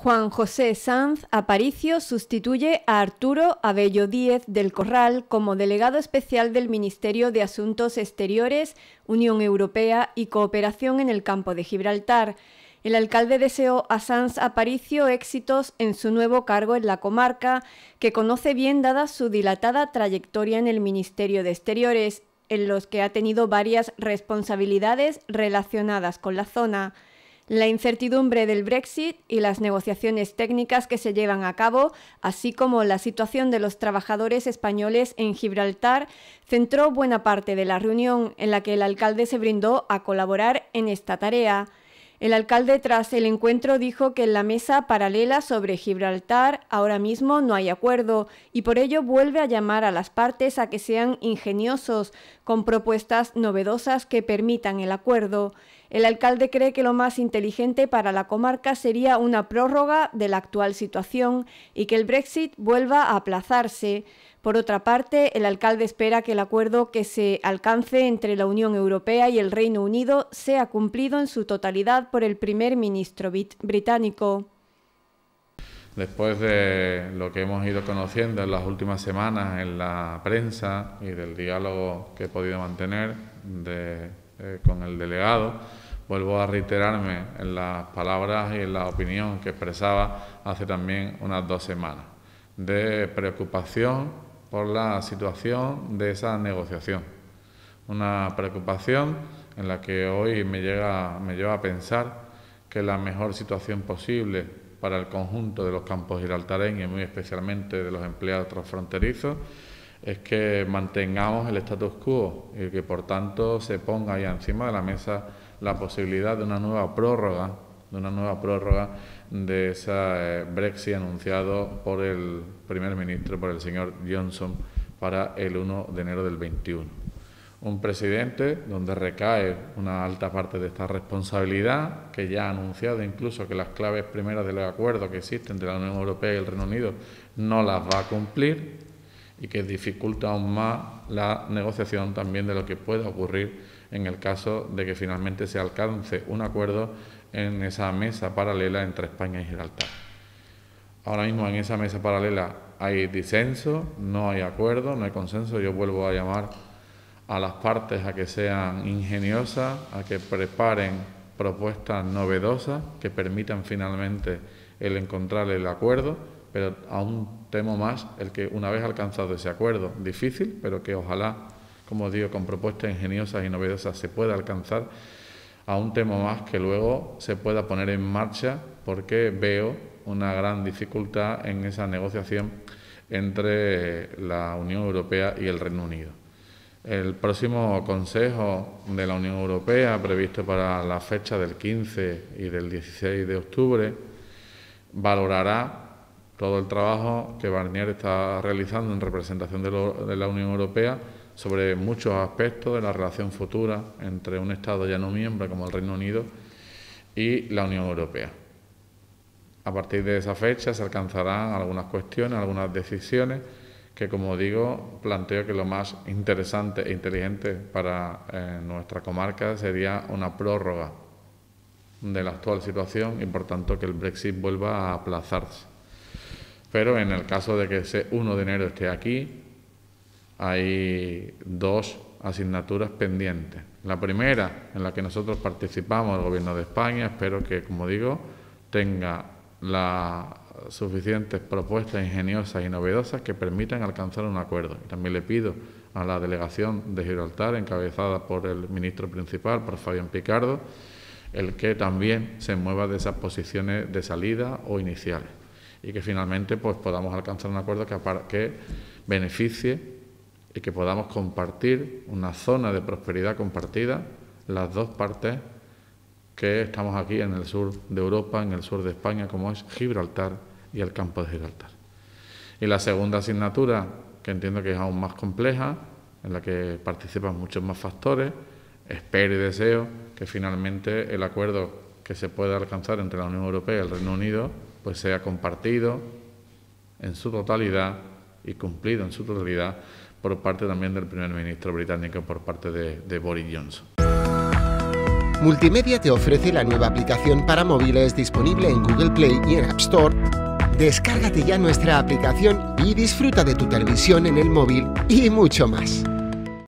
Juan José Sanz Aparicio sustituye a Arturo Abello Díez del Corral como delegado especial del Ministerio de Asuntos Exteriores, Unión Europea y Cooperación en el campo de Gibraltar. El alcalde deseó a Sanz Aparicio éxitos en su nuevo cargo en la comarca, que conoce bien dada su dilatada trayectoria en el Ministerio de Exteriores, en los que ha tenido varias responsabilidades relacionadas con la zona la incertidumbre del Brexit y las negociaciones técnicas que se llevan a cabo, así como la situación de los trabajadores españoles en Gibraltar, centró buena parte de la reunión en la que el alcalde se brindó a colaborar en esta tarea. El alcalde tras el encuentro dijo que en la mesa paralela sobre Gibraltar ahora mismo no hay acuerdo y por ello vuelve a llamar a las partes a que sean ingeniosos con propuestas novedosas que permitan el acuerdo. El alcalde cree que lo más inteligente para la comarca sería una prórroga de la actual situación y que el Brexit vuelva a aplazarse. Por otra parte, el alcalde espera que el acuerdo que se alcance entre la Unión Europea y el Reino Unido sea cumplido en su totalidad por el primer ministro británico. Después de lo que hemos ido conociendo en las últimas semanas en la prensa y del diálogo que he podido mantener de eh, con el delegado. Vuelvo a reiterarme en las palabras y en la opinión que expresaba hace también unas dos semanas, de preocupación por la situación de esa negociación. Una preocupación en la que hoy me, lleva a pensar que la mejor situación posible para el conjunto de los campos giraltareños y muy especialmente de los empleados transfronterizos es que mantengamos el status quo y que por tanto se ponga ya encima de la mesa la posibilidad de una nueva prórroga, de una nueva prórroga de ese eh, Brexit anunciado por el primer ministro, por el señor Johnson, para el 1 de enero del 21. Un presidente donde recae una alta parte de esta responsabilidad, que ya ha anunciado incluso que las claves primeras del acuerdo que existen entre la Unión Europea y el Reino Unido no las va a cumplir, y que dificulta aún más la negociación también de lo que pueda ocurrir en el caso de que finalmente se alcance un acuerdo en esa mesa paralela entre España y Gibraltar. Ahora mismo en esa mesa paralela hay disenso, no hay acuerdo, no hay consenso. Yo vuelvo a llamar a las partes a que sean ingeniosas, a que preparen propuestas novedosas que permitan finalmente el encontrar el acuerdo pero aún temo más el que una vez alcanzado ese acuerdo, difícil, pero que ojalá, como digo, con propuestas ingeniosas y novedosas se pueda alcanzar, a un temo más que luego se pueda poner en marcha porque veo una gran dificultad en esa negociación entre la Unión Europea y el Reino Unido. El próximo Consejo de la Unión Europea, previsto para la fecha del 15 y del 16 de octubre, valorará todo el trabajo que Barnier está realizando en representación de, la Unión Europea sobre muchos aspectos de la relación futura entre un Estado ya no miembro como el Reino Unido y la Unión Europea. A partir de esa fecha se alcanzarán algunas cuestiones, algunas decisiones que, como digo, planteo que lo más interesante e inteligente para eh, nuestra comarca sería una prórroga de la actual situación y, por tanto, que el Brexit vuelva a aplazarse. Pero en el caso de que ese 1 de enero esté aquí, hay dos asignaturas pendientes. La primera, en la que nosotros participamos, el Gobierno de España, espero que, como digo, tenga las suficientes propuestas ingeniosas y novedosas que permitan alcanzar un acuerdo. También le pido a la delegación de Gibraltar, encabezada por el ministro principal, por Fabián Picardo, el que también se mueva de esas posiciones de salida o iniciales y que finalmente pues, podamos alcanzar un acuerdo que, que beneficie y que podamos compartir una zona de prosperidad compartida, las dos partes que estamos aquí en el sur de Europa, en el sur de España, como es Gibraltar y el campo de Gibraltar. Y la segunda asignatura, que entiendo que es aún más compleja, en la que participan muchos más factores, espero y deseo que finalmente el acuerdo que se pueda alcanzar entre la Unión Europea y el Reino Unido pues sea compartido en su totalidad y cumplido en su totalidad por parte también del primer ministro británico, por parte de, de Boris Johnson. Multimedia te ofrece la nueva aplicación para móviles disponible en Google Play y en App Store. Descárgate ya nuestra aplicación y disfruta de tu televisión en el móvil y mucho más.